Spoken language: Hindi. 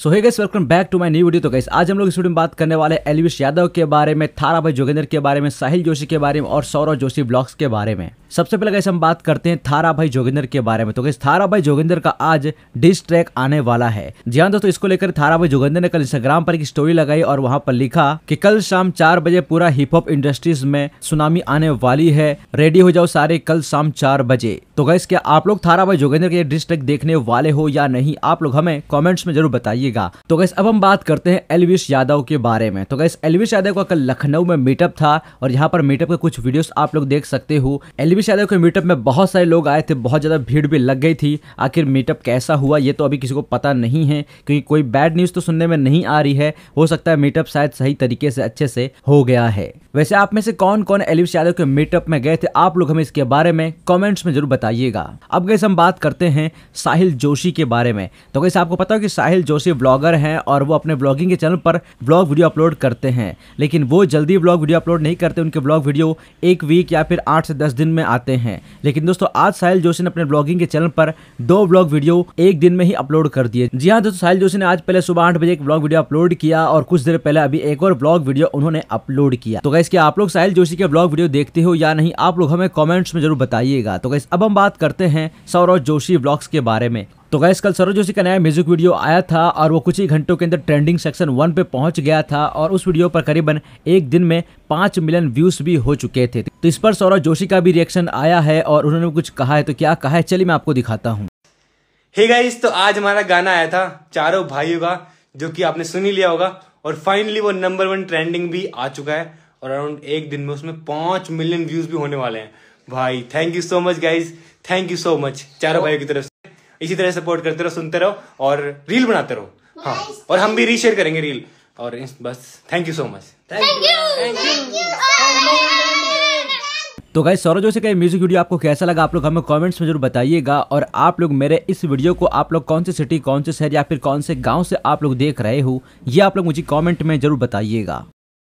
so hi guys welcome back to my new video तो गैस आज हम लोग इस वीडियो में बात करने वाले एलविश यादव के बारे में थारा भाई जोगेंद्र के बारे में साहिल जोशी के बारे में और सौरव जोशी ब्लॉग्स के बारे में सबसे पहले कैसे हम बात करते हैं थारा भाई जोगिंदर के बारे में तो कैसे थारा भाई जोगिंदर का आज डिस ट्रैक आने वाला है जी हाँ दोस्तों इसको लेकर थारा भाई जोगिंदर ने कल इंस्टाग्राम पर एक स्टोरी लगाई और वहां पर लिखा कि कल शाम चार बजे पूरा हिप हॉप इंडस्ट्रीज में सुनामी आने वाली है रेडी हो जाओ सारे कल शाम चार बजे तो गैस क्या आप लोग थारा भाई जोगिंदर के डिस ट्रैक देखने वाले हो या नहीं आप लोग हमें कॉमेंट्स में जरूर बताइएगा तो गैस अब हम बात करते हैं एलविश यादव के बारे में तो गैस एलविश यादव का कल लखनऊ में मीटअप था और यहाँ पर मीटअप के कुछ वीडियोस आप लोग देख सकते हो एलविश भी शायद कोई मीटअप में बहुत सारे लोग आए थे बहुत ज़्यादा भीड़ भी लग गई थी आखिर मीटअप कैसा हुआ ये तो अभी किसी को पता नहीं है क्योंकि कोई बैड न्यूज़ तो सुनने में नहीं आ रही है हो सकता है मीटअप शायद सही तरीके से अच्छे से हो गया है वैसे आप में से कौन कौन एलिविश यादव के मीटअप में गए थे आप लोग हमें इसके बारे में कमेंट्स में जरूर बताइएगा अब गैस हम बात करते हैं साहिल जोशी के बारे में तो कैसे आपको पता हो कि साहिल जोशी ब्लॉगर हैं और वो अपने ब्लॉगिंग के चैनल पर ब्लॉग वीडियो अपलोड करते हैं लेकिन वो जल्दी ब्लॉग वीडियो अपलोड नहीं करते उनके ब्लॉग वीडियो एक वीक या फिर आठ से दस दिन में आते हैं लेकिन दोस्तों आज साहिल जोशी ने अपने ब्लॉगिंग के चैनल पर दो ब्लॉग वीडियो एक दिन में ही अपलोड कर दिए जी हाँ दोस्तों साहिल जोशी ने आज पहले सुबह आठ बजे एक ब्लॉग वीडियो अपलोड किया और कुछ देर पहले अभी एक और ब्लॉग वीडियो उन्होंने अपलोड किया तो गैस की आप लोग साहिल जोशी के ब्लॉग वीडियो देखते हो या नहीं आप लोग हमें कॉमेंट्स में जरूर बताइएगा तो गैस अब हम बात करते हैं सौरव जोशी ब्लॉग्स के बारे में तो गैस कल सरोज जोशी का नया म्यूजिक वीडियो आया था और वो कुछ ही घंटों के अंदर ट्रेंडिंग सेक्शन वन पे पहुंच गया था और उस वीडियो पर करीबन एक दिन में पाँच मिलियन व्यूज भी हो चुके थे तो इस पर सौरभ जोशी का भी रिएक्शन आया है और उन्होंने कुछ कहा है तो क्या कहा है चलिए मैं आपको दिखाता हूँ हे गाइस तो आज हमारा गाना आया था चारों भाइयों का जो कि आपने सुन ही लिया होगा और फाइनली वो नंबर वन ट्रेंडिंग भी आ चुका है और अराउंड एक दिन में उसमें पांच मिलियन व्यूज भी होने वाले हैं भाई thank you so much guys thank you so much चारों भाइयों की तरफ से इसी तरह सपोर्ट करते रहो सुनते रहो और रील बनाते रहो हाँ और हम भी रीशेयर करेंगे रील और बस thank you so much thank you तो गाइस सौरव जोशी का म्यूजिक वीडियो आपको कैसा लगा आप लोग हमें कमेंट्स में जरूर बताइएगा और आप लोग मेरे इस वीडियो को आप लोग कौन से सिटी कौन से शहर या फिर कौन से गांव से आप लोग देख रहे हो ये आप लोग मुझे कमेंट में जरूर बताइएगा